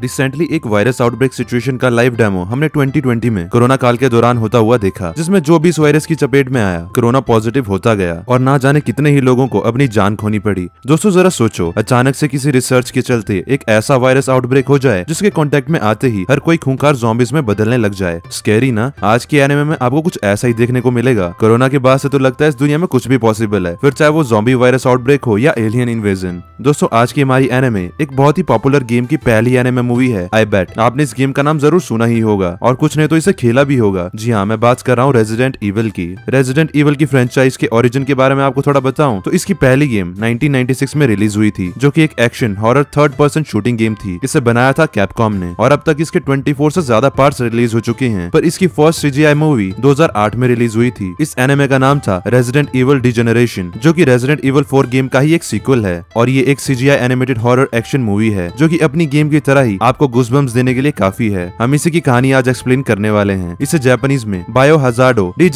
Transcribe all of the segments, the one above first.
recently एक virus outbreak situation का live demo हमने 2020 में कोरोना काल के दौरान होता हुआ देखा जिसमें जो भी इस वायरस की चपेट में आया कोरोना पॉजिटिव होता गया और ना जाने कितने ही लोगों को अपनी जान खोनी पड़ी दोस्तों जरा सोचो अचानक से किसी रिसर्च के चलते एक ऐसा वायरस आउटब्रेक हो जाए जिसके कॉन्टेक्ट में आते ही हर कोई खूंखार जॉम्बिस में बदलने लग जाए स्केरी ना आज के एनिमे में आपको कुछ ऐसा ही देखने को मिलेगा कोरोना के बाद से तो लगता है इस दुनिया में कुछ भी पॉसिबल है फिर चाहे वो जॉम्बी वायरस आउटब्रेक हो या एलियन इन्वेजन दोस्तों आज की हमारी एनिमे एक बहुत ही पॉपुलर गेम की पहली एनिमे मूवी है आई बेट आपने इस गेम का नाम जरूर सुना ही होगा और कुछ ने तो इसे खेला भी होगा जी हाँ मैं बात कर रहा हूँ रेजिडेंट इवल की रेजिडेंट इवल की फ्रेंचाइज के ओरिजिन के बारे में आपको थोड़ा बताऊँ तो इसकी पहली गेम नाइनटीन में रिलीज हुई थी जो की एक action horror third person shooting game थी इसे बनाया था कैपकॉम ने और अब तक इसके ट्वेंटी से ज्यादा पार्ट रिलीज हो चुके हैं पर इसकी फर्स्ट सीजीआई मूवी दो में रिलीज हुई थी इस एनिमे का नाम था रेजिडेंट इवल डिजेनरेशन जो की रेजिडेंट इवल फोर गेम का ही एक सीक्वल है और ये एक CGI animated horror action movie है जो कि अपनी गेम की तरह ही भी आपको गुजबम्स देने के लिए काफी है हम इसी की कहानी आज एक्सप्लेन करने वाले हैं इसे जापानीज में बायो हजार्डो डी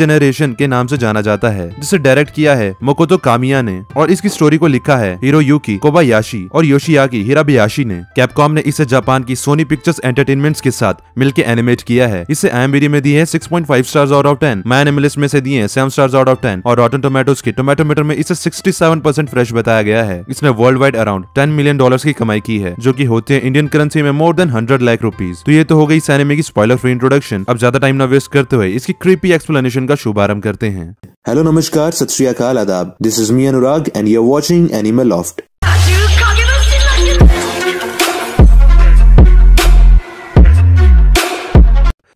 के नाम से जाना जाता है जिसे डायरेक्ट किया है मोकोतो कामिया ने और इसकी स्टोरी को लिखा है हीरो यूकी कोबायाशी और योशियाकी हिराबियाशी ने कैपकॉम ने इसे जापान की सोनी पिक्चर्स एंटरटेनमेंट के साथ मिलकर एनिमेट किया है इसे एमबीडी में दी है five stars out of ten मैन एमलिस्ट में से दिए seven stars out of ten और रॉटन टोमेटोज के मीटर में इसे सिक्सटी परसेंट फ्रेश बताया गया है इसने worldwide around ten million dollar की कमाई की है जो की होती है इंडियन करेंसी में में more than hundred lakh rupees तो ये तो हो गई सैनिमे की स्पॉइलर फ्री इंट्रोडक्शन अब ज्यादा टाइम ना वेस्ट करते हुए इसकी क्रीपी एक्सप्लेनेशन का शुभारंभ करते हैं हेलो नमस्कार सत आदाब this is me Anurag and you are watching एनिमल ऑफ्ट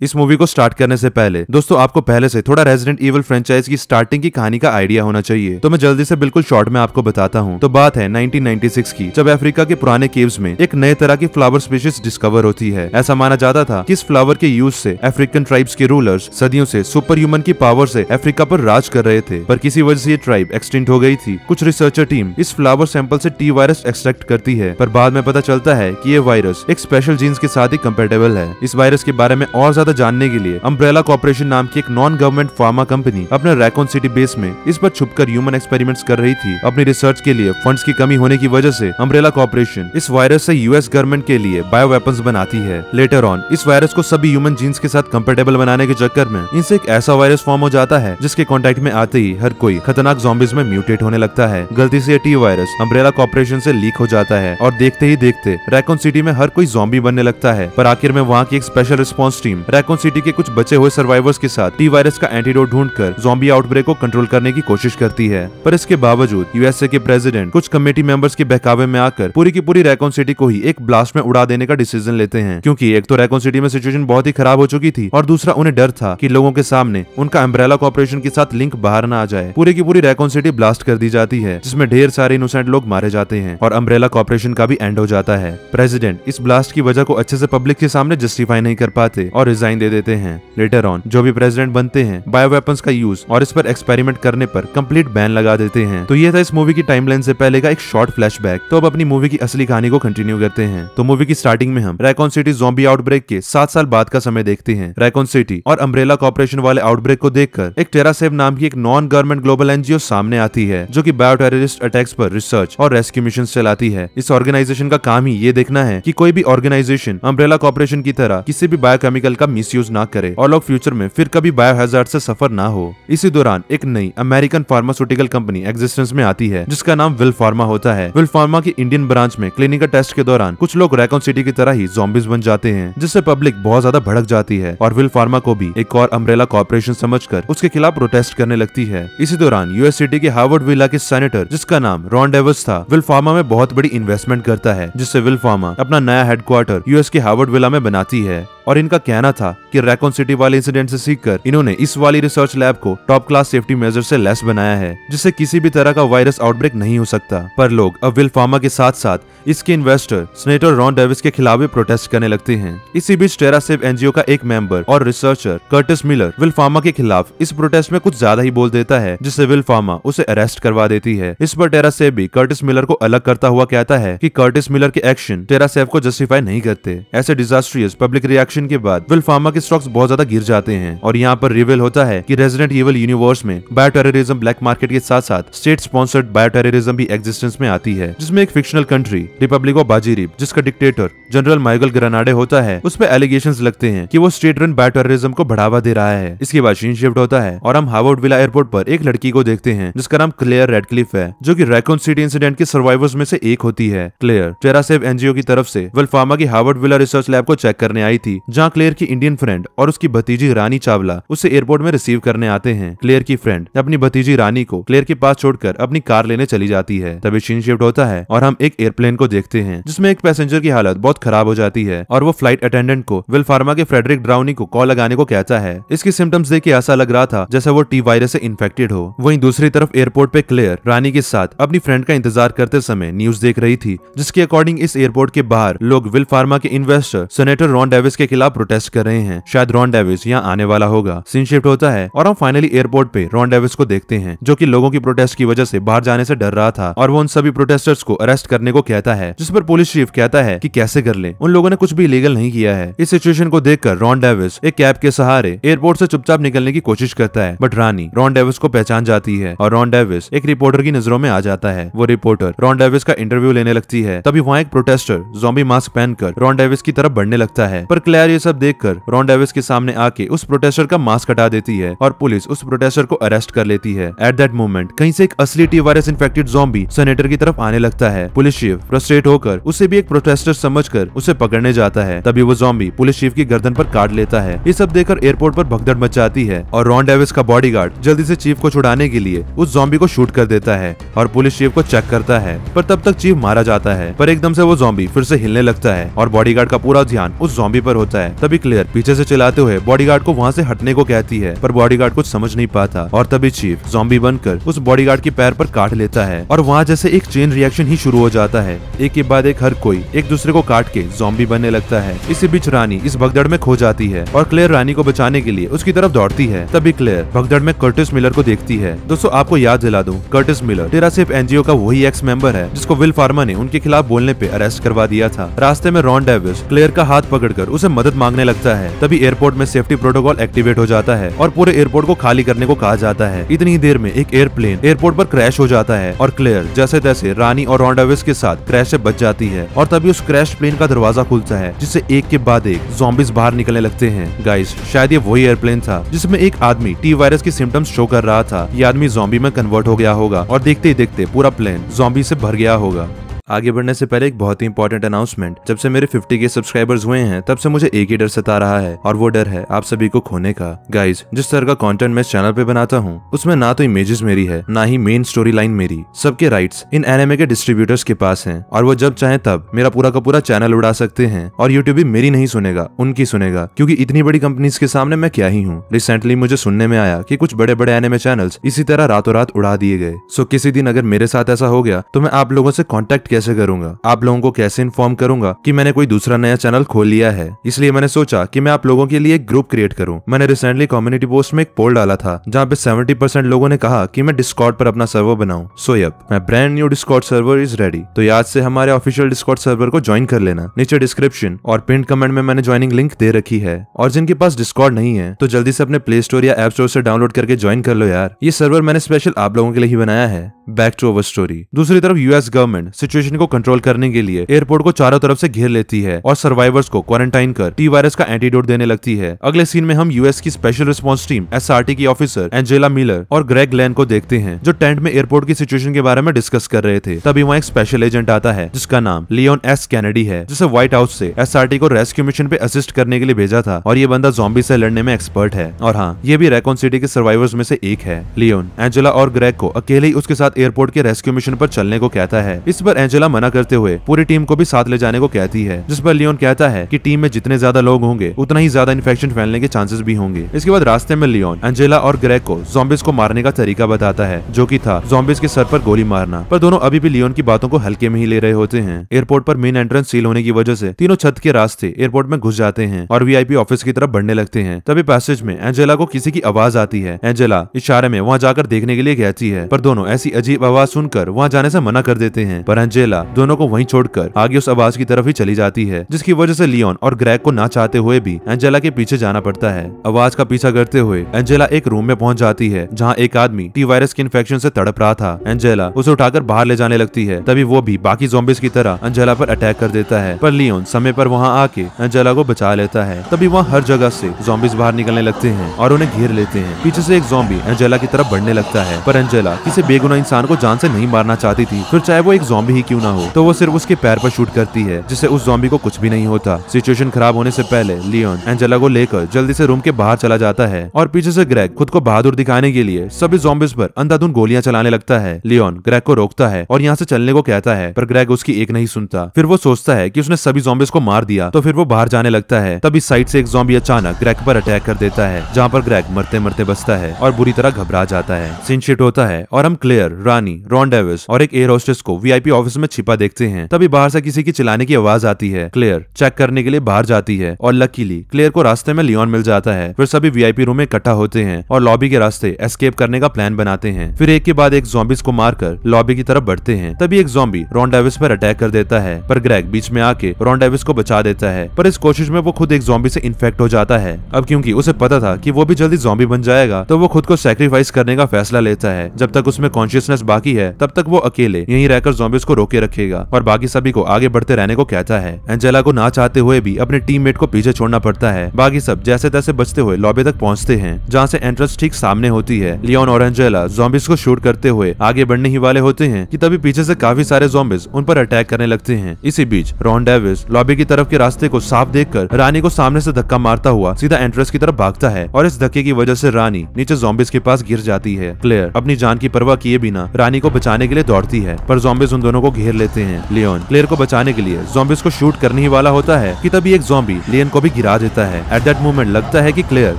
इस मूवी को स्टार्ट करने से पहले दोस्तों आपको पहले से थोड़ा रेजिडेंट ईवल फ्रेंचाइज की स्टार्टिंग की कहानी का आइडिया होना चाहिए तो मैं जल्दी से बिल्कुल शॉर्ट में आपको बताता हूँ तो बात है 1996 की जब अफ्रीका के पुराने केव्स में एक नए तरह की फ्लावर स्पीशीज डिस्कवर होती है ऐसा माना जाता था की इस फ्लावर के यूज से अफ्रीकन ट्राइब्स के रूलर्स सदियों से सुपर ह्यूमन की पावर से अफ्रीका पर राज कर रहे थे पर किसी वजह से ये ट्राइब एक्सटिंट हो गई थी कुछ रिसर्चर टीम इस फ्लावर सैंपल से टी वायरस एक्सट्रैक्ट करती है पर बाद में पता चलता है की ये वायरस एक स्पेशल जीन्स के साथ ही कम्पेटेबल है इस वायरस के बारे में और ज्यादा जानने के लिए अम्ब्रेला कॉर्पोरेशन नाम की एक नॉन गवर्नमेंट फार्मा कंपनी अपने रैकोन सिटी बेस में इस पर छुपकर ह्यूमन एक्सपेरिमेंट कर रही थी अपनी रिसर्च के लिए फंड की कमी होने की वजह ऐसी अम्ब्रेला कॉपोरेशन इस वायरस यू यूएस गवर्नमेंट के लिए बायो वेपन बनाती है लेटर ऑन इस वायरस को सभी ह्यूमन जीन्स के साथ कम्फर्टेबल बनाने के चक्कर में इनसे एक ऐसा वायरस फॉर्म हो जाता है जिसके कॉन्टेक्ट में आते ही हर कोई खतरनाक जॉम्बिस में म्यूटेट होने लगता है गलती से टी वायरस अम्ब्रेला कॉपोरेशन से लीक हो जाता है और देखते ही देखते रैकोन सिटी में हर कोई जॉम्बी बनने लगता है पर आखिर में वहाँ की एक special response team Raccoon City के कुछ बचे हुए सर्वाइवर्स के साथ टी वायरस का एंटीडोट ढूंढकर जोबी आउटब्रेक को कंट्रोल करने की कोशिश करती है पर इसके बावजूद यूएसए के प्रेसिडेंट कुछ कमेटी मेंबर्स के बहकावे में आकर पूरी की पूरी रैकोन सिटी को ही एक ब्लास्ट में उड़ा देने का डिसीजन लेते हैं क्योंकि एक तो रैकोन सिटी में सिचुएशन बहुत ही खराब हो चुकी थी और दूसरा उन्हें डर था की लोगों के सामने उनका अम्ब्रेला कॉपोरेशन के साथ लिंक बाहर न आ जाए पूरी की पूरी रैकोन सिटी ब्लास्ट कर दी जाती है जिसमें ढेर सारे इनोसेंट लोग मारे जाते हैं और अम्ब्रेला कॉपोरेशन का भी एंड हो जाता है प्रेसिडेंट इस ब्लास्ट की वजह को अच्छे से पब्लिक के सामने जस्टिफाई नहीं कर पाते और रिजल्ट डिजाइन दे देते हैं लेटर ऑन जो भी प्रेसिडेंट बनते हैं बायो वेपन का यूज और इस पर एक्सपेरिमेंट करने पर कम्प्लीट बैन लगा देते हैं तो ये था इस मूवी की टाइमलाइन से पहले का एक शॉर्ट फ्लैश तो अब अपनी मूवी की असली कहानी को कंटिन्यू करते हैं तो मूवी की स्टार्टिंग में हम रैकॉन सिटी जोम्बी आउटब्रेक के सात साल बाद का समय देखते हैं रैकॉन सिटी और अम्ब्रेला कॉपरेशन वाले आउटब्रेक को देखकर एक टेरासेव नाम की एक नॉन गवर्नमेंट ग्लोबल एनजीओ सामने आती है जो की बायो टेररिस्ट अटैक्स पर रिसर्च और रेस्क्यू मिशन चलाती है इस ऑर्गेनाइजेशन का काम ही ये देखना है की कोई भी ऑर्गेनाइजेशन अम्ब्रेला कॉपरेशन की तरह किसी भी बायोकेमिकल का मिस यूज न करे और लोग फ्यूचर में फिर कभी बायोहैजार्ड से सफर न हो इसी दौरान एक नई अमेरिकन फार्मास्यूटिकल कंपनी एग्जिस्टेंस में आती है जिसका नाम विल फार्मा होता है विल फार्मा की इंडियन ब्रांच में क्लिनिकल टेस्ट के दौरान कुछ लोग रेकॉन सिटी की तरह ही जॉम्बिस बन जाते हैं जिससे पब्लिक बहुत ज्यादा भड़क जाती है और विल फार्मा को भी एक और अम्ब्रेला कॉर्पोरेशन समझ उसके खिलाफ प्रोटेस्ट करने लगती है इसी दौरान यूएस सिटी के हार्वर्ड विला के सेनेटर जिसका नाम रॉन डेवस था विल फार्मा में बहुत बड़ी इन्वेस्टमेंट करता है जिससे विल फार्मा अपना नया हेडक्वार्टर यूएस के हार्वर्ड विला में बनाती है और इनका कहना था कि रेकॉन सिटी वाले इंसिडेंट से सीखकर इन्होंने इस वाली रिसर्च लैब को टॉप क्लास सेफ्टी मेजर से लेस बनाया है जिससे किसी भी तरह का वायरस आउटब्रेक नहीं हो सकता पर लोग अब विल फार्मा के साथ साथ इसके इन्वेस्टर स्नेटर रॉन डेविस के खिलाफ भी प्रोटेस्ट करने लगते हैं इसी बीच टेरासेव एनजीओ का एक मेंबर और researcher Curtis Miller will pharma के खिलाफ इस प्रोटेस्ट में कुछ ज्यादा ही बोल देता है जिससे विल फार्मा उसे अरेस्ट करवा देती है इस पर टेरासेव भी कर्टिस मिलर को अलग करता हुआ कहता है की कर्टिस मिलर के एक्शन टेरासेव को जस्टिफाई नहीं करते ऐसे डिजास्ट्रियस पब्लिक रिएक्शन एक्शन के बाद वेल फार्मा के स्टॉक्स बहुत ज्यादा गिर जाते हैं और यहाँ पर रिवील होता है की रेजिडेंट इवल यूनिवर्स में बायोटेररिज्म ब्लैक मार्केट के साथ साथ स्टेट स्पॉन्सर्ड बायोटेररिज्म भी एक्जिस्टेंस में आती है जिसमें एक फिक्शनल कंट्री रिपब्लिक ऑफ बाजीरिप जिसका डिक्टेटर जनरल माइकल ग्रनाडे होता है उस पर एलिगेशन लगते हैं की वो स्टेट रन बायोटेररिज्म को बढ़ावा दे रहा है इसके बाद शीन शिफ्ट होता है और हम हावर्ड विला एयरपोर्ट पर एक लड़की को देखते हैं जिसका नाम क्लियर रेडक्लिफ है जो कि रैकोन सिटी इंसिडेंट के सर्वाइवर्स में से एक होती है चेरा टेरासेव एनजीओ की तरफ से वेलफार्मा की हार्वर्ड विला रिसर्च लैब को चेक करने आई थी जहाँ क्लेयर की इंडियन फ्रेंड और उसकी भतीजी रानी चावला उसे एयरपोर्ट में रिसीव करने आते हैं क्लेयर की फ्रेंड अपनी भतीजी रानी को क्लेयर के पास छोड़कर अपनी कार लेने चली जाती है तभी सीन शिफ्ट होता है और हम एक एयरप्लेन को देखते हैं जिसमें एक पैसेंजर की हालत बहुत खराब हो जाती है और वो फ्लाइट अटेंडेंट को विल फार्मा के फ्रेडरिक ड्राउनी को कॉल लगाने को कहता है इसके सिम्टम्स देख के ऐसा लग रहा था जैसे वो टी वायरस से इन्फेक्टेड हो वहीं दूसरी तरफ एयरपोर्ट पे क्लेयर रानी के साथ अपनी फ्रेंड का इंतजार करते समय न्यूज देख रही थी जिसके अकॉर्डिंग इस एयरपोर्ट के बाहर लोग विल फार्मा के इन्वेस्टर सेनेटर रॉन डेविस के खिलाफ प्रोटेस्ट कर रहे हैं शायद रॉन डेविस यहाँ आने वाला होगा सीन शिफ्ट होता है और हम फाइनली एयरपोर्ट पे रॉन डेविस को देखते हैं जो की लोगों की प्रोटेस्ट की वजह से बाहर जाने से डर रहा था और वो उन सभी प्रोटेस्टर्स को अरेस्ट करने को कहता है जिस पर पुलिस चीफ कहता है की कैसे कर ले उन लोगों ने कुछ भी इलीगल नहीं किया है इस सिचुएशन को देखकर रॉन डेविस एक कैब के सहारे एयरपोर्ट से चुपचाप निकलने की कोशिश करता है बट रानी रॉन डेविस को पहचान जाती है और रॉन डेविस एक रिपोर्टर की नजरों में आ जाता है वो रिपोर्टर रॉन डेविस का इंटरव्यू लेने लगती है तभी वहाँ एक प्रोटेस्टर जॉम्बी मास्क पहनकर रॉन डेविस की तरफ बढ़ने लगता है पर क्लैश फायर ये सब कर रॉन डेविस के सामने आके उस प्रोटेस्टर का मास्क हटा देती है और पुलिस उस प्रोटेस्टर को अरेस्ट कर लेती है एट दैट मोमेंट कहीं से एक असली T virus infected zombie senator की तरफ आने लगता है पुलिस चीफ फ्रस्ट्रेट होकर उसे भी एक प्रोटेस्टर समझ कर उसे पकड़ने जाता है तभी वो जॉम्बी पुलिस चीफ की गर्दन पर काट लेता है ये सब देखकर एयरपोर्ट पर भगदड़ मचाती है और रॉन डेविस का गार्ड जल्दी से चीफ को छुड़ाने के लिए उस जॉम्बी को शूट कर देता है और पुलिस चीफ को चेक करता है पर तब तक चीफ मारा जाता है पर एकदम से वो जॉम्बी फिर से हिलने लगता है और बॉडीगार्ड का पूरा ध्यान उस जॉम्बी पर होता पहुंचता है तभी क्लियर पीछे से चलाते हुए बॉडीगार्ड को वहाँ से हटने को कहती है पर बॉडीगार्ड कुछ समझ नहीं पाता और तभी चीफ जॉम्बी बनकर उस बॉडीगार्ड के पैर पर काट लेता है और वहाँ जैसे एक चेन रिएक्शन ही शुरू हो जाता है एक के बाद एक हर कोई एक दूसरे को काट के जॉम्बी बनने लगता है इसी बीच रानी इस भगदड़ में खो जाती है और क्लेयर रानी को बचाने के लिए उसकी तरफ दौड़ती है तभी क्लेयर भगदड़ में कर्टिस मिलर को देखती है दोस्तों आपको याद दिला दूं कर्टिस मिलर तेरा सिर्फ एनजीओ का वही एक्स मेंबर है जिसको विल फार्मा ने उनके खिलाफ बोलने पे अरेस्ट करवा दिया था रास्ते में रॉन डेविस क्लेयर का हाथ पकड़कर उसे मदद मांगने लगता है तभी एयरपोर्ट में सेफ्टी प्रोटोकॉल एक्टिवेट हो जाता है और पूरे एयरपोर्ट को खाली करने को कहा जाता है इतनी देर में एक एयरप्लेन एयरपोर्ट पर क्रैश हो जाता है और क्लेयर जैसे तैसे रानी और रॉन्डाविस के साथ क्रैश से बच जाती है और तभी उस क्रैश प्लेन का दरवाजा खुलता है जिससे एक के बाद एक जॉम्बिस बाहर निकलने लगते हैं गाइस शायद ये वही एयरप्लेन था जिसमें एक आदमी टी वायरस के सिम्टम्स शो कर रहा था ये आदमी जॉम्बी में कन्वर्ट हो गया होगा और देखते ही देखते पूरा प्लेन जॉम्बी से भर गया होगा आगे बढ़ने से पहले एक बहुत ही इंपॉर्टेंट अनाउंसमेंट जब से मेरे 50 के सब्सक्राइबर्स हुए हैं तब से मुझे एक ही डर सता रहा है और वो डर है आप सभी को खोने का गाइज जिस तरह का कॉन्टेंट मैं चैनल पे बनाता हूँ उसमें ना तो इमेजेस मेरी है ना ही मेन स्टोरी लाइन मेरी सबके राइट इन एनिमे के डिस्ट्रीब्यूटर्स के पास है और वो जब चाहे तब मेरा पूरा का पूरा चैनल उड़ा सकते हैं और यूट्यूब भी मेरी नहीं सुनेगा उनकी सुनेगा क्यूँकी इतनी बड़ी कंपनी के सामने मैं क्या ही हूँ रिसेंटली मुझे सुनने में आया की कुछ बड़े बड़े एनिमे चैनल इसी तरह रातों रात उड़ा दिए गए सो किसी दिन अगर मेरे साथ ऐसा हो गया तो मैं आप लोगों से कॉन्टेक्ट कैसे करूंगा आप लोगों को कैसे इन्फॉर्म करूंगा कि मैंने कोई दूसरा नया चैनल खोल लिया है इसलिए मैंने सोचा कि मैं आप लोगों के लिए एक ग्रुप क्रिएट करूं मैंने रिसेंटली कम्युनिटी पोस्ट में एक पोल डाला था जहाँ पे सेवेंटी परसेंट लोगों ने कहा कि मैं डिस्कॉर्ड पर अपना सर्वर बनाऊं सो यप मैं brand new Discord server is ready तो याद से हमारे ऑफिशियल डिस्कॉर्ड सर्वर को ज्वाइन कर लेना नीचे डिस्क्रिप्शन और पिंट कमेंट में मैंने ज्वाइनिंग लिंक दे रखी है और जिनके पास डिस्कॉर्ड नहीं है तो जल्दी से अपने प्ले स्टोर या एप स्टोर से डाउनलोड करके ज्वाइन कर लो यार ये सर्वर मैंने स्पेशल आप लोगों के लिए ही बनाया है बैक टू अवर स्टोरी दूसरी तरफ यूएस गवर्नमेंट सिचुएशन को कंट्रोल करने के लिए एयरपोर्ट को चारों तरफ से घेर लेती है और सर्वाइवर्स को क्वारंटाइन कर टी वायरस का एंटीडोट देने लगती है अगले सीन में हम यूएस की स्पेशल रिस्पॉन्स टीम एस की ऑफिसर एंजेला मिलर और ग्रेग लैन को देखते हैं जो टेंट में एयरपोर्ट की सिचुएशन के बारे में डिस्कस कर रहे थे तभी वहाँ एक स्पेशल एजेंट आता है जिसका नाम लियोन एस कैनेडी है जिसे व्हाइट हाउस से एस को रेस्क्यू मिशन पे असिस्ट करने के लिए भेजा था और ये बंदा जॉम्बी से लड़ने में एक्सपर्ट है और हाँ ये भी रेकॉन सिटी के सर्वाइवर्स में से एक है लियोन एंजेला और ग्रेग को अकेले ही उसके साथ साथ एयरपोर्ट के रेस्क्यू मिशन पर चलने को कहता है इस पर एंजेला मना करते हुए पूरी टीम को भी साथ ले जाने को कहती है जिस पर लियोन कहता है की टीम में जितने ज्यादा लोग होंगे उतना ही ज्यादा इन्फेक्शन फैलने के चांसेस भी होंगे इसके बाद रास्ते में लियोन एंजेला और ग्रेक को जॉम्बिस को मारने का तरीका बताता है जो की था जॉम्बिस के सर पर गोली मारना पर दोनों अभी भी लियोन की बातों को हल्के में ही ले रहे होते हैं एयरपोर्ट पर मेन एंट्रेंस सील होने की वजह से तीनों छत के रास्ते एयरपोर्ट में घुस जाते हैं और वीआईपी ऑफिस की तरफ बढ़ने लगते हैं तभी पैसेज में एंजेला को किसी की आवाज आती है एंजेला इशारे में वहाँ जाकर देखने के लिए कहती है पर दोनों ऐसी अजीब आवाज सुनकर वहाँ जाने से मना कर देते हैं पर अंजेला दोनों को वहीं छोड़कर आगे उस आवाज की तरफ ही चली जाती है जिसकी वजह से लियोन और ग्रैग को ना चाहते हुए भी एंजेला के पीछे जाना पड़ता है आवाज का पीछा करते हुए एंजेला एक रूम में पहुंच जाती है जहाँ एक आदमी टी वायरस के इन्फेक्शन से तड़प रहा था एंजेला उसे उठाकर बाहर ले जाने लगती है तभी वो भी बाकी जोम्बिस की तरह अंजेला पर अटैक कर देता है पर लियोन समय पर वहाँ आके अंजेला को बचा लेता है तभी वहाँ हर जगह से जोम्बिस बाहर निकलने लगते हैं और उन्हें घेर लेते हैं पीछे से एक जोम्बी एंजेला की तरफ बढ़ने लगता है पर एंजेला किसी बेगुना इंसान इंसान को जान से नहीं मारना चाहती थी फिर चाहे वो एक जॉम्बी ही क्यों ना हो तो वो सिर्फ उसके पैर पर शूट करती है जिससे उस जॉम्बी को कुछ भी नहीं होता सिचुएशन खराब होने से पहले लियोन एंजेला को लेकर जल्दी से रूम के बाहर चला जाता है और पीछे से ग्रेग खुद को बहादुर दिखाने के लिए सभी जॉम्बिस पर अंधाधुन गोलियां चलाने लगता है लियोन ग्रेग को रोकता है और यहाँ से चलने को कहता है पर ग्रेग उसकी एक नहीं सुनता फिर वो सोचता है की उसने सभी जॉम्बिस को मार दिया तो फिर वो बाहर जाने लगता है तभी साइड से एक जॉम्बी अचानक ग्रेग पर अटैक कर देता है जहाँ पर ग्रेग मरते मरते बसता है और बुरी तरह घबरा जाता है सीन शिट होता है और हम क्लियर रानी रॉन डेविस और एक एयर होस्टेस को वीआईपी ऑफिस में छिपा देखते हैं तभी बाहर से किसी की चिल्लाने की आवाज आती है क्लियर चेक करने के लिए बाहर जाती है और लकीली क्लियर को रास्ते में लियोन मिल जाता है फिर सभी वीआईपी रूम में इकट्ठा होते हैं और लॉबी के रास्ते एस्केप करने का प्लान बनाते हैं फिर एक के बाद एक जॉम्बिस को मारकर लॉबी की तरफ बढ़ते हैं तभी एक जॉम्बी रॉन डेविस पर अटैक कर देता है पर ग्रेग बीच में आके रॉन डेविस को बचा देता है पर इस कोशिश में वो खुद एक जॉम्बी से इन्फेक्ट हो जाता है अब क्योंकि उसे पता था कि वो भी जल्दी जॉम्बी बन जाएगा तो वो खुद को सेक्रीफाइस करने का फैसला लेता है जब तक उसमें कॉन्शियसनेस पहुंचना बाकी है तब तक वो अकेले यही रहकर जोबिस को रोके रखेगा और बाकी सभी को आगे बढ़ते रहने को कहता है एंजेला को ना चाहते हुए भी अपने टीम को पीछे छोड़ना पड़ता है बाकी सब जैसे तैसे बचते हुए लॉबी तक पहुँचते हैं जहाँ से एंट्रेंस ठीक सामने होती है लियोन और एंजेला जोम्बिस को शूट करते हुए आगे बढ़ने ही वाले होते हैं की तभी पीछे ऐसी काफी सारे जोबिस उन पर अटैक करने लगते हैं इसी बीच रॉन डेविस लॉबी की तरफ के रास्ते को साफ देख रानी को सामने ऐसी धक्का मारता हुआ सीधा एंट्रेंस की तरफ भागता है और इस धक्के की वजह ऐसी रानी नीचे जोम्बिस के पास गिर जाती है क्लियर अपनी जान की परवाह किए बिना टीना रानी को बचाने के लिए दौड़ती है पर जॉम्बिस उन दोनों को घेर लेते हैं लियोन क्लेयर को बचाने के लिए जॉम्बिस को शूट करने ही वाला होता है कि तभी एक जॉम्बी लियन को भी गिरा देता है एट दैट मोमेंट लगता है कि क्लेयर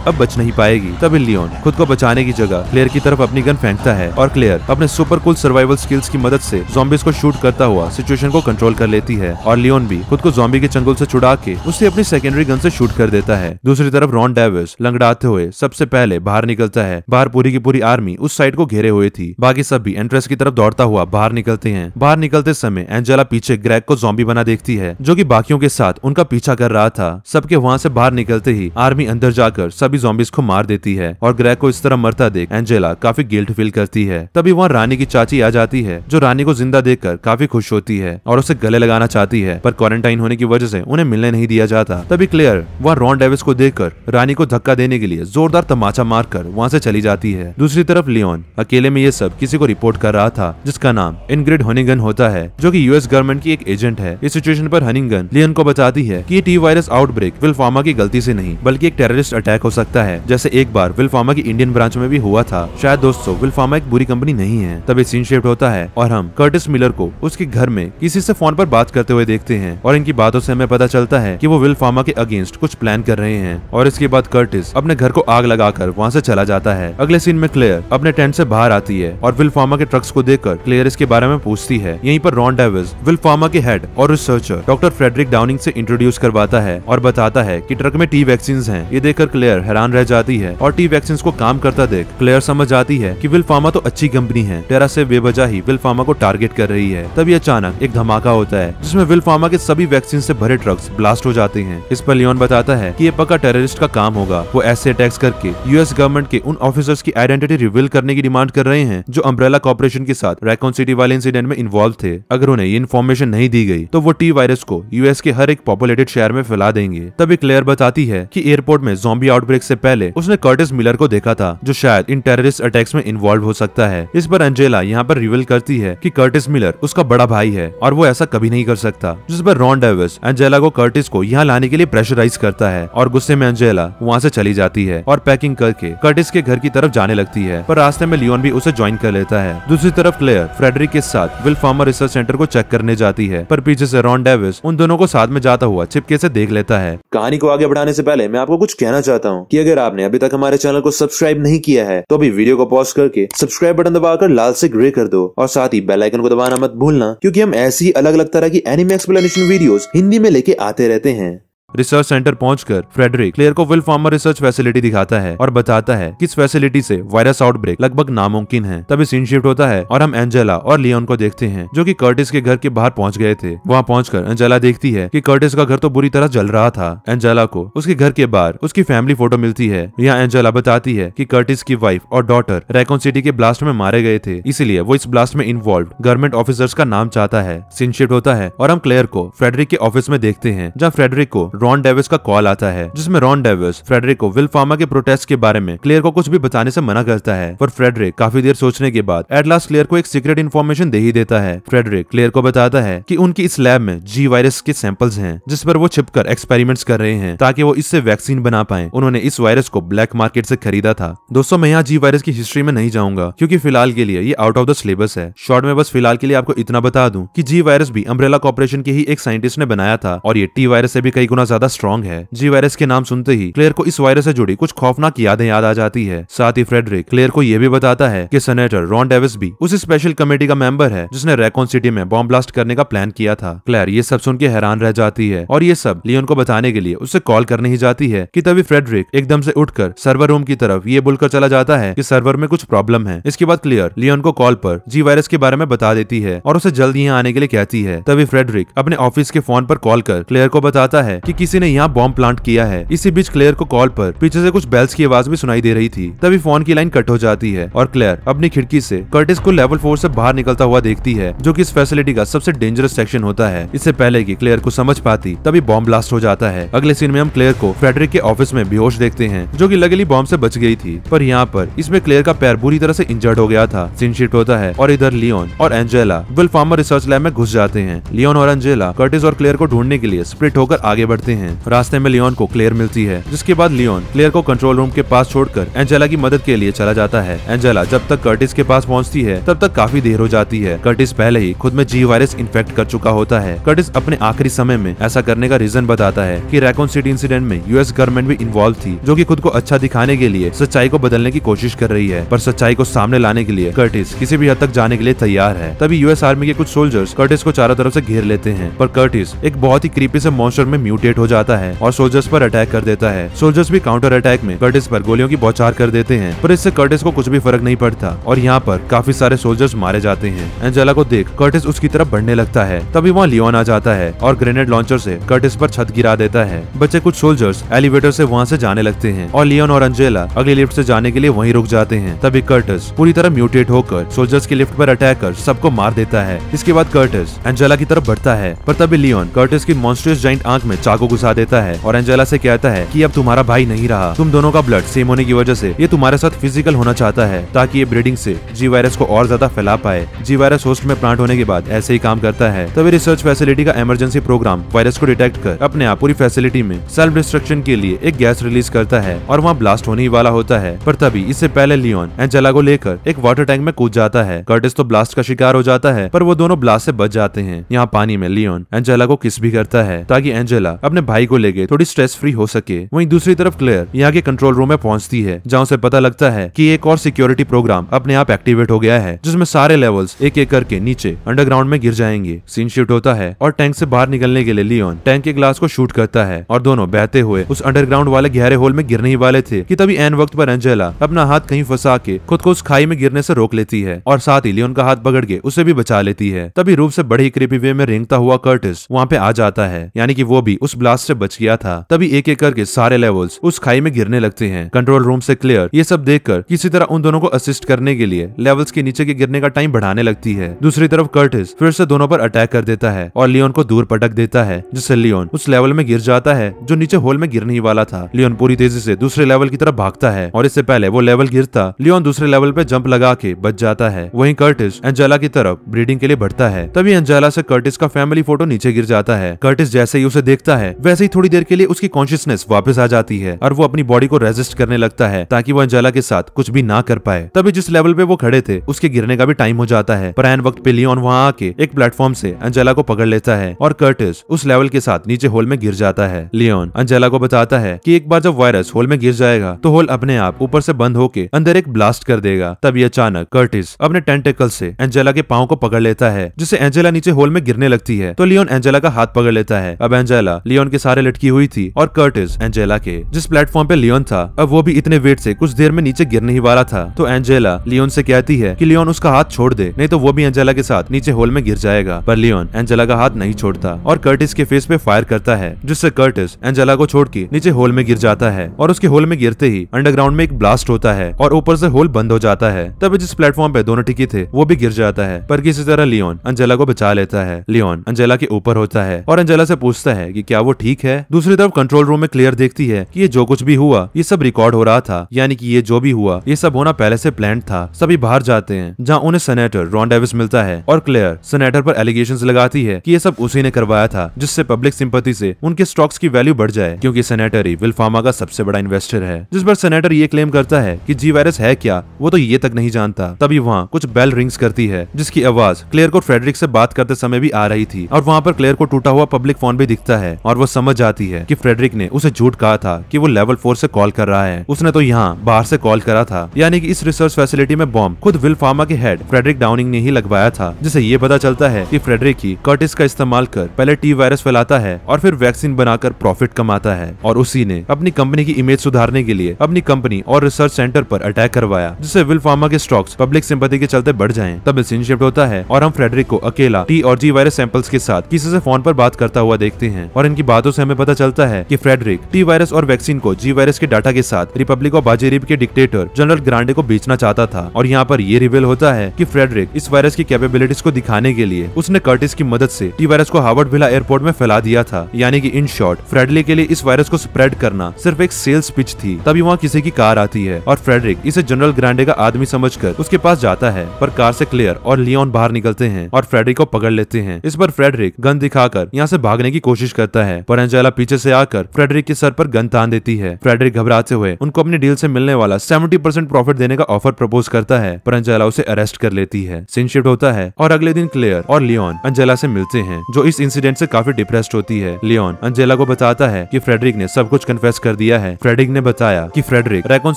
अब बच नहीं पाएगी तभी लियोन खुद को बचाने की जगह क्लेयर की तरफ अपनी गन फेंकता है और क्लेयर अपने सुपर कुल सर्वाइवल स्किल्स की मदद से जॉम्बिस को शूट करता हुआ सिचुएशन को कंट्रोल कर लेती है और लियोन भी खुद को जॉम्बी के चंगुल से छुड़ा के उसे अपनी सेकेंडरी गन से शूट कर देता है दूसरी तरफ रॉन डेविस लंगड़ाते हुए सबसे पहले बाहर निकलता है बाहर पूरी की पूरी आर्मी उस साइड को घेरे हुए थी बाकी सब भी एंट्रेंस की तरफ दौड़ता हुआ बाहर निकलते हैं बाहर निकलते समय एंजेला पीछे ग्रेग को जॉम्बी बना देखती है जो की बाकियों के साथ उनका पीछा कर रहा था सबके वहाँ से बाहर निकलते ही आर्मी अंदर जाकर सभी जॉम्बिस को मार देती है और ग्रेग को इस तरह मरता देख एंजेला काफी गिल्ट फील करती है तभी वहाँ रानी की चाची आ जाती है जो रानी को जिंदा देख काफी खुश होती है और उसे गले लगाना चाहती है पर क्वारंटाइन होने की वजह से उन्हें मिलने नहीं दिया जाता तभी क्लियर वहाँ रॉन डेविस को देखकर रानी को धक्का देने के लिए जोरदार तमाचा मारकर वहाँ से चली जाती है दूसरी तरफ लियोन अकेले में ये सब किसी को रिपोर्ट कर रहा था जिसका नाम इनग्रिड हनिंगन होता है जो कि यूएस गवर्नमेंट की एक एजेंट है इस सिचुएशन पर हनिंगन लियन को बताती है कि टी वायरस आउटब्रेक फार्मा की गलती से नहीं बल्कि एक टेररिस्ट अटैक हो सकता है जैसे एक बार विल फार्मा की इंडियन ब्रांच में भी हुआ था शायद दोस्तों फार्मा एक बुरी कंपनी नहीं है तभी सीन शिफ्ट होता है और हम कर्टिस मिलर को उसके घर में किसी से फोन पर बात करते हुए देखते हैं और इनकी बातों से हमें पता चलता है की वो विल फार्मा के अगेंस्ट कुछ प्लान कर रहे हैं और इसके बाद कर्टिस अपने घर को आग लगाकर वहाँ से चला जाता है अगले सीन में क्लेयर अपने टेंट से बाहर आती है और फार्मा फार्मा के ट्रक्स को देखकर क्लेयर इसके बारे में पूछती है यहीं पर रॉन डेविस विल फार्मा के हेड और रिसर्चर डॉक्टर फ्रेडरिक डाउनिंग से इंट्रोड्यूस करवाता है और बताता है कि ट्रक में टी वैक्सीन है ये देखकर क्लेयर हैरान रह जाती है और टी वैक्सीन को काम करता देख क्लेयर समझ जाती है की विल फार्मा तो अच्छी कंपनी है टेरा से बेवजह ही विल फार्मा को टारगेट कर रही है तभी अचानक एक धमाका होता है जिसमे विल फार्मा के सभी वैक्सीन ऐसी भरे ट्रक्स ब्लास्ट हो जाते हैं इस पर लियोन बताता है की ये पक्का टेररिस्ट का काम होगा वो ऐसे अटैक्स करके यूएस गवर्नमेंट के उन ऑफिसर्स की आइडेंटिटी रिवील करने की डिमांड कर रहे हैं जो अम्ब्रेला वाला कॉपरेशन के साथ रेकॉन सिटी वाले इंसिडेंट में इन्वॉल्व थे अगर उन्हें ये इन्फॉर्मेशन नहीं दी गई तो वो टी वायरस को यूएस के हर एक पॉपुलेटेड शहर में फैला देंगे तभी क्लेयर बताती है की एयरपोर्ट में जोम्बी आउटब्रेक ऐसी पहले उसने कर्टिस मिलर को देखा था जो शायद इन टेररिस्ट अटैक्स में इन्वॉल्व हो सकता है इस पर अंजेला यहाँ पर रिविल करती है की कर्टिस मिलर उसका बड़ा भाई है और वो ऐसा कभी नहीं कर सकता जिस पर रॉन डेविस अंजेला को कर्टिस को यहाँ लाने के लिए प्रेशराइज करता है और गुस्से में अंजेला वहाँ से चली जाती है और पैकिंग करके कर्टिस के घर की तरफ जाने लगती है पर रास्ते में लियोन भी उसे ज्वाइन कर लेता है है दूसरी तरफ क्लेयर फ्रेडरिक के साथ विल फार्मर रिसर्च सेंटर को चेक करने जाती है पर पीछे से रॉन डेविस उन दोनों को साथ में जाता हुआ छिपके से देख लेता है कहानी को आगे बढ़ाने से पहले मैं आपको कुछ कहना चाहता हूँ कि अगर आपने अभी तक हमारे चैनल को सब्सक्राइब नहीं किया है तो अभी वीडियो को पॉज करके सब्सक्राइब बटन दबाकर लाल से ग्रे कर दो और साथ ही बेलाइकन को दबाना मत भूलना क्यूँकी हम ऐसी अलग अलग तरह की एनिमे एक्सप्लेनेशन वीडियो हिंदी में लेके आते रहते हैं रिसर्च सेंटर पहुंचकर फ्रेडरिक क्लेयर को विल फार्मर रिसर्च फैसिलिटी दिखाता है और बताता है कि इस फैसिलिटी से वायरस आउटब्रेक लगभग नामुमकिन है तभी सीन शिफ्ट होता है और हम एंजेला और लियोन को देखते हैं जो की कर्टिस के घर के बाहर पहुंच गए थे वहाँ पहुंचकर एंजेला देखती है की कर्टिस का घर तो बुरी तरह जल रहा था एंजेला को उसके घर के बाहर उसकी फैमिली फोटो मिलती है यहाँ एंजेला बताती है की कर्टिस की वाइफ और डॉटर रेकॉन सिटी के ब्लास्ट में मारे गए थे इसीलिए वो इस ब्लास्ट में इन्वॉल्व गवर्नमेंट ऑफिसर्स का नाम चाहता है सीन शिफ्ट होता है और हम क्लेयर को फ्रेडरिक के ऑफिस में देखते हैं जहाँ फ्रेडरिक को रॉन डेविस का कॉल आता है जिसमें रॉन डेविस फ्रेडरिक को विल फार्मा के प्रोटेस्ट के बारे में क्लियर को कुछ भी बताने से मना करता है पर फ्रेडरिक काफी देर सोचने के बाद एट लास्ट क्लियर को एक सीक्रेट इन्फॉर्मेशन दे ही देता है फ्रेडरिक क्लियर को बताता है की उनकी इस लैब में जी वायरस के सैंपल्स है जिस पर वो छिपकर एक्सपेरिमेंट्स कर रहे हैं ताकि वो इससे वैक्सीन बना पाए उन्होंने इस वायरस को ब्लैक मार्केट से खरीदा था दोस्तों मैं यहाँ जी वायरस की हिस्ट्री में नहीं जाऊंगा क्योंकि फिलहाल के लिए ये आउट ऑफ द सिलेबस है शॉर्ट में बस फिलहाल के लिए आपको इतना बता दूं कि जी वायरस भी अम्ब्रेला कॉपरेशन के ही एक साइंटिस्ट ने बनाया था और ये टी वायरस से भी कई गुना ज्यादा स्ट्रॉन्ग है जी वायरस के नाम सुनते ही क्लेयर को इस वायरस से जुड़ी कुछ खौफनाक यादें याद आ जाती है साथ ही फ्रेडरिक क्लेयर को यह भी बताता है कि सेनेटर रॉन डेविस भी उस स्पेशल कमेटी का मेंबर है जिसने रेकॉन सिटी में बॉम्ब ब्लास्ट करने का प्लान किया था क्लेयर ये सब सुन के हैरान रह जाती है और ये सब लियोन को बताने के लिए उसे कॉल करने ही जाती है की तभी फ्रेडरिक एकदम से उठकर सर्वर रूम की तरफ ये बोलकर चला जाता है की सर्वर में कुछ प्रॉब्लम है इसके बाद क्लियर लियोन को कॉल पर जी वायरस के बारे में बता देती है और उसे जल्द यहाँ आने के लिए कहती है तभी फ्रेडरिक अपने ऑफिस के फोन पर कॉल कर क्लेयर को बताता है कि किसी ने यहाँ बॉम्ब प्लांट किया है इसी बीच क्लेयर को कॉल पर पीछे से कुछ बेल्स की आवाज भी सुनाई दे रही थी तभी फोन की लाइन कट हो जाती है और क्लेयर अपनी खिड़की से कर्टिस को लेवल फोर से बाहर निकलता हुआ देखती है जो कि इस फैसिलिटी का सबसे डेंजरस सेक्शन होता है इससे पहले की क्लेयर को समझ पाती तभी बॉम्ब ब्लास्ट हो जाता है अगले सीन में हम क्लेयर को फेडरिक के ऑफिस में बेहोश देखते हैं जो की लगेली बॉम्ब ऐसी बच गई थी पर यहाँ पर इसमें क्लेयर का पैर बुरी तरह ऐसी इंजर्ड हो गया था सीन शिफ्ट होता है और इधर लियोन और Angela Wil Pharma research lab में घुस जाते हैं लियोन और एंजेला कर्टिस और क्लेयर को ढूंढने के लिए स्प्रिट होकर आगे बढ़ते लगते हैं रास्ते में लियोन को क्लेयर मिलती है जिसके बाद लियोन क्लेयर को कंट्रोल रूम के पास छोड़कर एंजेला की मदद के लिए चला जाता है एंजेला जब तक कर्टिस के पास पहुँचती है तब तक काफी देर हो जाती है कर्टिस पहले ही खुद में जी वायरस इन्फेक्ट कर चुका होता है कर्टिस अपने आखिरी समय में ऐसा करने का रीजन बताता है की रैकोन सिटी इंसिडेंट में यूएस गवर्नमेंट भी इन्वॉल्व थी जो की खुद को अच्छा दिखाने के लिए सच्चाई को बदलने की कोशिश कर रही है पर सच्चाई को सामने लाने के लिए कर्टिस किसी भी हद तक जाने के लिए तैयार है तभी यूएस आर्मी के कुछ सोल्जर्स कर्टिस को चारों तरफ से घेर लेते हैं पर कर्टिस एक बहुत ही क्रीपी से मॉन्स्टर में म्यूटेट एक्साइट हो जाता है और सोल्जर्स पर अटैक कर देता है सोल्जर्स भी काउंटर अटैक में कर्टिस पर गोलियों की बौछार कर देते हैं पर इससे कर्टिस को कुछ भी फर्क नहीं पड़ता और यहाँ पर काफी सारे सोल्जर्स मारे जाते हैं एंजेला को देख कर्टिस उसकी तरफ बढ़ने लगता है तभी वहाँ लियोन आ जाता है और ग्रेनेड लॉन्चर से कर्टिस पर छत गिरा देता है बच्चे कुछ सोल्जर्स एलिवेटर से वहाँ से जाने लगते हैं और लियोन और अंजेला अगले लिफ्ट से जाने के लिए वही रुक जाते हैं तभी कर्टिस पूरी तरह म्यूटेट होकर सोल्जर्स की लिफ्ट पर अटैक कर सबको मार देता है इसके बाद कर्टिस एंजेला की तरफ बढ़ता है पर तभी लियोन कर्टिस की मॉन्स्ट्रियस जॉइंट आंख में चाकू को घुसा देता है और एंजेला से कहता है कि अब तुम्हारा भाई नहीं रहा तुम दोनों का ब्लड सेम होने की वजह से ये तुम्हारे साथ फिजिकल होना चाहता है ताकि ये ब्रीडिंग से जी वायरस को और ज्यादा फैला पाए जी वायरस होस्ट में प्लांट होने के बाद ऐसे ही काम करता है तभी रिसर्च फैसिलिटी का इमरजेंसी प्रोग्राम वायरस को डिटेक्ट कर अपने आप पूरी फैसिलिटी में सेल्फ डिस्ट्रक्शन के लिए एक गैस रिलीज करता है और वहाँ ब्लास्ट होने वाला होता है पर तभी इससे पहले लियोन एंजेला को लेकर एक वाटर टैंक में कूद जाता है कर्टिस तो ब्लास्ट का शिकार हो जाता है पर वो दोनों ब्लास्ट से बच जाते हैं यहाँ पानी में लियोन एंजेला को किस भी करता है ताकि एंजेला अपने अपने भाई को ले गए थोड़ी स्ट्रेस फ्री हो सके वहीं दूसरी तरफ क्लेयर यहाँ के कंट्रोल रूम में पहुंचती है जहाँ उसे पता लगता है की एक और सिक्योरिटी प्रोग्राम अपने आप एक्टिवेट हो गया है जिसमे सारे लेवल्स एक एक करके नीचे अंडरग्राउंड में गिर जाएंगे सीन शिफ्ट होता है और टैंक से बाहर निकलने के लिए लियोन टैंक के ग्लास को शूट करता है और दोनों बहते हुए उस अंडरग्राउंड वाले गहरे होल में गिरने ही वाले थे की तभी एन वक्त पर एंजेला अपना हाथ कहीं फंसा के खुद को उस खाई में गिरने से रोक लेती है और साथ ही लियोन का हाथ पकड़ के उसे भी बचा लेती है तभी रूप से बड़ी कृपी वे में रेंगता हुआ कर्टिस वहाँ पे आ जाता है यानी कि वो भी उस ब्लास्ट से बच गया था तभी एक एक करके सारे लेवल्स उस खाई में गिरने लगते हैं कंट्रोल रूम से क्लियर ये सब देखकर किसी तरह उन दोनों को असिस्ट करने के लिए लेवल्स के नीचे के गिरने का टाइम बढ़ाने लगती है दूसरी तरफ कर्टिस फिर से दोनों पर अटैक कर देता है और लियोन को दूर पटक देता है जिससे लियोन उस लेवल में गिर जाता है जो नीचे होल में गिरने ही वाला था लियोन पूरी तेजी से दूसरे लेवल की तरफ भागता है और इससे पहले वो लेवल गिरता लियोन दूसरे लेवल पे जंप लगा के बच जाता है वहीं कर्टिस एंजेला की तरफ ब्रीडिंग के लिए बढ़ता है तभी एंजेला से कर्टिस का फैमिली फोटो नीचे गिर जाता है कर्टिस जैसे ही उसे देखता है वैसे ही थोड़ी देर के लिए उसकी कॉन्शियसनेस वापस आ जाती है और वो अपनी बॉडी को रेजिस्ट करने लगता है ताकि वो अंजला के साथ कुछ भी ना कर पाए तभी जिस लेवल पे वो खड़े थे उसके गिरने का भी टाइम हो जाता है पर एन वक्त पे लियोन वहाँ आके एक प्लेटफॉर्म से अंजला को पकड़ लेता है और कर्टिस उस लेवल के साथ नीचे होल में गिर जाता है लियोन अंजला को बताता है की एक बार जब वायरस होल में गिर जाएगा तो होल अपने आप ऊपर से बंद होके अंदर एक ब्लास्ट कर देगा तभी अचानक कर्टिस अपने टेंटेकल से एंजेला के पाओ को पकड़ लेता है जिससे एंजेला नीचे होल में गिरने लगती है तो लियोन एंजेला का हाथ पकड़ लेता है अब एंजेला लियोन लियोन के सारे लटकी हुई थी और कर्टिस एंजेला के जिस प्लेटफॉर्म पे लियोन था अब वो भी इतने वेट से कुछ देर में नीचे गिरने ही वाला था तो एंजेला लियोन से कहती है कि लियोन उसका हाथ छोड़ दे नहीं तो वो भी एंजेला के साथ नीचे होल में गिर जाएगा पर लियोन एंजेला का हाथ नहीं छोड़ता और कर्टिस के फेस पे फायर करता है जिससे कर्टिस एंजेला को छोड़ के नीचे होल में गिर जाता है और उसके होल में गिरते ही अंडरग्राउंड में एक ब्लास्ट होता है और ऊपर से होल बंद हो जाता है तब जिस प्लेटफॉर्म पे दोनों टिकी थे वो भी गिर जाता है पर किसी तरह लियोन अंजेला को बचा लेता है लियोन अंजेला के ऊपर होता है और अंजेला से पूछता है की क्या वो ठीक है दूसरी तरफ कंट्रोल रूम में क्लियर देखती है कि ये जो कुछ भी हुआ ये सब रिकॉर्ड हो रहा था यानी कि ये जो भी हुआ ये सब होना पहले से प्लान था सभी बाहर जाते हैं जहाँ उन्हें सेनेटर रॉन डेविस मिलता है और क्लियर सेनेटर पर एलिगेशन लगाती है की ये सब उसी ने करवाया था जिससे पब्लिक सिंपत्ति से उनके स्टॉक्स की वैल्यू बढ़ जाए क्यूँकी सेनेटर ही विल्फामा का सबसे बड़ा इन्वेस्टर है जिस पर सेनेटर ये क्लेम करता है की जी वायरस है क्या वो तो ये तक नहीं जानता तभी वहाँ कुछ बेल रिंग्स करती है जिसकी आवाज क्लियर को फ्रेडरिक से बात करते समय भी आ रही थी और वहाँ पर क्लेयर को टूटा हुआ पब्लिक फोन भी दिखता है और और वो समझ जाती है की फ्रेडरिक ने उसे झूठ कहा था की वो लेवल फोर ऐसी कॉल कर रहा है उसने तो यहाँ बाहर ऐसी कॉल करा था यानी की इस रिसर्च फैसिलिटी में बॉम्ब खुद विल फार्मा के हेड फ्रेडरिक डाउनिंग ने ही लगवाया था जिसे ये पता चलता है की फ्रेडरिक ही कर्टिस का इस्तेमाल कर पहले टी वायरस फैलाता है और फिर वैक्सीन बनाकर प्रॉफिट कमाता है और उसी ने अपनी कंपनी की इमेज सुधारने के लिए अपनी कंपनी और रिसर्च सेंटर पर अटैक करवाया जिससे विल फार्मा के स्टॉक्स पब्लिक सिंपति के चलते बढ़ जाएं तब शिफ्ट होता है और हम फ्रेडरिक को अकेला टी और जी वायरस सैंपल्स के साथ किसी से फोन पर बात करता हुआ देखते हैं और इनकी बातों से हमें पता चलता है कि फ्रेडरिक टी वायरस और वैक्सीन को जी वायरस के डाटा के साथ रिपब्लिक ऑफ बाजेरिब के डिक्टेटर जनरल ग्रांडे को बेचना चाहता था और यहाँ पर ये रिवील होता है की फ्रेडरिक इस वायरस की कैपेबिलिटीज को दिखाने के लिए उसने कर्टिस की मदद से टी वायरस को हार्वर्ड विला एयरपोर्ट में फैला दिया था यानी कि इन शॉर्ट फ्रेडरिक के लिए इस वायरस को स्प्रेड करना सिर्फ एक सेल्स पिच थी तभी वहाँ किसी की कार आती है और फ्रेडरिक इसे जनरल ग्रांडे का आदमी समझकर उसके पास जाता है पर कार से क्लियर और लियोन बाहर निकलते हैं और फ्रेडरिक को पकड़ लेते हैं इस पर फ्रेडरिक गन दिखाकर यहाँ से भागने की कोशिश करता है है पर एंजेला पीछे से आकर फ्रेडरिक के सर पर गन तान देती है फ्रेडरिक घबराते हुए उनको अपने डील से मिलने वाला सेवेंटी परसेंट प्रॉफिट देने का ऑफर प्रपोज करता है पर अंजेला उसे अरेस्ट कर लेती है सीन शिफ्ट होता है और अगले दिन क्लेयर और लियोन अंजेला से मिलते हैं जो इस इंसिडेंट से काफी डिप्रेस्ड होती है लियोन अंजेला को बताता है की फ्रेडरिक ने सब कुछ कन्फेस कर दिया है फ्रेडरिक ने बताया की फ्रेडरिक रेकॉन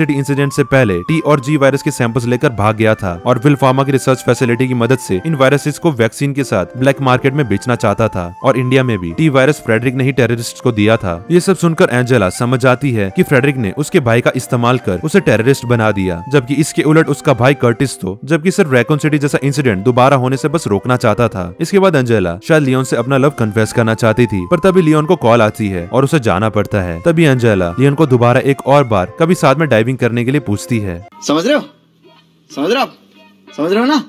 सिटी इंसिडेंट ऐसी पहले टी और जी वायरस के सैंपल्स लेकर भाग गया था और विल फार्मा की रिसर्च फैसिलिटी की मदद से इन वायरसेस को वैक्सीन के साथ ब्लैक मार्केट में बेचना चाहता था और इंडिया में भी टी वायरस फ्रेडरिक ने ने ही टेररिस्ट को दिया था ये सब सुनकर एंजेला समझ जाती है की फ्रेडरिक ने उसके भाई का इस्तेमाल कर उसे टेररिस्ट बना दिया जबकि इसके उलट उसका भाई कर्टिस तो जबकि सिर्फ रेकोन सिटी जैसा इंसिडेंट दोबारा होने ऐसी बस रोकना चाहता था इसके बाद एंजेला शायद लियोन ऐसी अपना लव कन्फेस करना चाहती थी पर तभी लियोन को कॉल आती है और उसे जाना पड़ता है तभी एंजेला लियोन को दोबारा एक और बार कभी साथ में डाइविंग करने के लिए पूछती है समझ रहे हो समझ रहे हो समझ रहे हो ना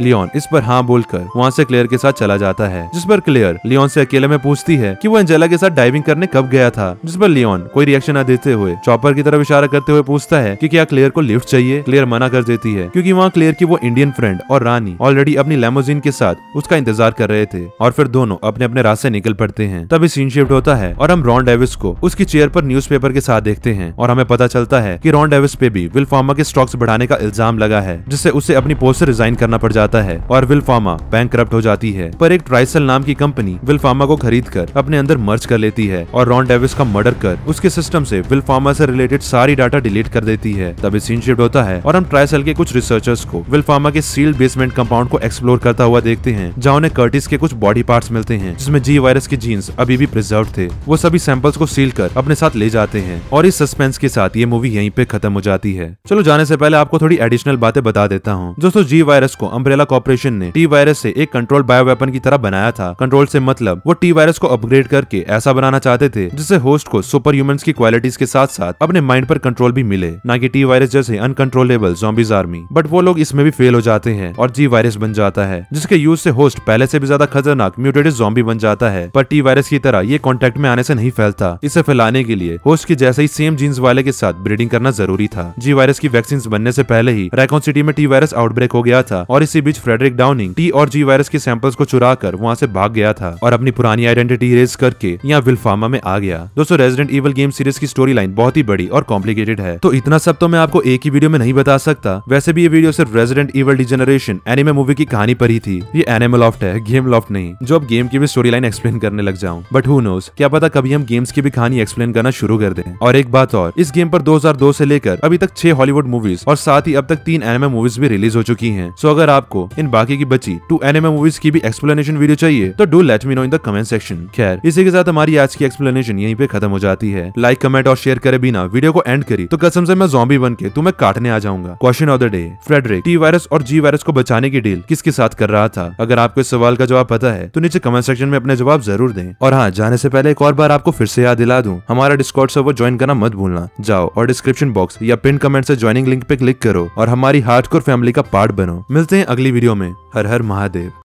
लियोन इस पर हाँ बोलकर वहाँ से क्लेयर के साथ चला जाता है जिस पर क्लेयर लियोन से अकेले में पूछती है कि वो एंजेला के साथ डाइविंग करने कब गया था जिस पर लियोन कोई रिएक्शन न देते हुए चॉपर की तरफ इशारा करते हुए पूछता है की क्या क्लेयर को लिफ्ट चाहिए क्लेयर मना कर देती है क्यूँकी वहाँ क्लेयर की वो इंडियन फ्रेंड और रानी ऑलरेडी अपनी लेमोजिन के साथ उसका इंतजार कर रहे थे और फिर दोनों अपने अपने रास्ते निकल पड़ते हैं तभी सीन शिफ्ट होता है और हम रॉन डेविस को उसकी चेयर पर पेपर के साथ देखते हैं और हमें पता चलता है की रॉन डेविस पे भी विल फार्मा के स्टॉक्स बढ़ाने का इल्जाम लगा है जिससे उसे अपनी पोस्ट ऐसी रिजाइन करना पड़ जाता जाता है और विल्फार्मा बैंक हो जाती है पर एक ट्राइसल नाम की कंपनी फार्मा को खरीद कर अपने अंदर मर्ज कर लेती है और रॉन डेविस का मर्डर कर उसके सिस्टम से विल्फार्मा से रिलेटेड सारी डाटा डिलीट कर देती है तभी सीन शिफ्ट होता है और हम ट्राइसल के कुछ रिसर्चर्स को विल्फार्मा के सील्ड बेसमेंट कंपाउंड को एक्सप्लोर करता हुआ देखते हैं जहाँ उन्हें कर्टिस के कुछ बॉडी पार्ट मिलते हैं जिसमे जी वायरस के जीन्स अभी भी प्रिजर्व थे वो सभी सैंपल्स को सील कर अपने साथ ले जाते हैं और इस सस्पेंस के साथ ये मूवी यहीं पे खत्म हो जाती है चलो जाने से पहले आपको थोड़ी एडिशनल बातें बता देता हूँ दोस्तों जी वायरस को अम्ब्रेला मोटेला कॉर्पोरेशन ने टी वायरस से एक कंट्रोल बायोवेपन की तरह बनाया था कंट्रोल से मतलब वो टी वायरस को अपग्रेड करके ऐसा बनाना चाहते थे जिससे होस्ट को सुपर ह्यूमन की क्वालिटीज के साथ साथ अपने माइंड पर कंट्रोल भी मिले न की टी वायरस जैसे अनकंट्रोलेबल जॉम्बीज आर्मी बट वो लोग इसमें भी फेल हो जाते हैं और जी वायरस बन जाता है जिसके यूज से होस्ट पहले से भी ज्यादा खतरनाक म्यूटेटेड जॉम्बी बन जाता है पर टी वायरस की तरह ये कॉन्टेक्ट में आने से नहीं फैलता इसे फैलाने के लिए होस्ट की जैसे ही सेम जीन्स वाले के साथ ब्रीडिंग करना जरूरी था जी वायरस की वैक्सीन बनने से पहले ही रैकॉन सिटी में टी वायरस आउटब्रेक हो गया था और इसी बीच फ्रेडरिक डाउनिंग टी और जी वायरस के सैंपल्स को चुरा कर वहाँ से भाग गया था और अपनी पुरानी आइडेंटिटी रेज करके यहाँ विल्फामा में आ गया दोस्तों रेजिडेंट इवल गेम सीरीज की स्टोरी लाइन बहुत ही बड़ी और कॉम्प्लिकेटेड है तो इतना सब तो मैं आपको एक ही वीडियो में नहीं बता सकता वैसे भी ये वीडियो सिर्फ Resident Degeneration anime movie की कहानी पर ही थी ये एनिमल लॉफ्ट है गेम लॉफ्ट नहीं जो अब गेम की भी स्टोरी लाइन एक्सप्लेन करने लग जाऊँ बट हु नोस क्या पता कभी हम गेम्स की भी कहानी एक्सप्लेन करना शुरू कर दे और एक बात और इस गेम पर 2002 से लेकर अभी तक छह हॉलीवुड मूवीज और साथ ही अब तक तीन एनिमे मूवीज भी रिलीज हो चुकी हैं सो अगर आप आपको इन बाकी की बची टू एन मूवीज की भी एक्सप्लेनेशन वीडियो चाहिए तो do let me know in the comment section खैर इसी के साथ हमारी आज की एक्सप्लेनेशन यहीं पे खत्म हो जाती है लाइक कमेंट और शेयर करे बिना वीडियो को एंड करी तो कसम से मैं जॉम्बी बन के तुम्हें काटने आ जाऊंगा question of the day Frederic T virus और जी वायरस को बचाने की डील किसके साथ कर रहा था अगर आपको इस सवाल का जवाब पता है तो नीचे कमेंट सेक्शन में अपने जवाब जरूर दें और हाँ जाने से पहले एक और बार आपको फिर से याद दिला दूं हमारा डिस्कॉर्ड सर्वर ज्वाइन करना मत भूलना जाओ और डिस्क्रिप्शन बॉक्स या पिन कमेंट से ज्वाइनिंग लिंक पे क्लिक करो और हमारी हार्डकोर फैमिली का पार्ट बनो मिलते हैं अगली वीडियो में हर हर महादेव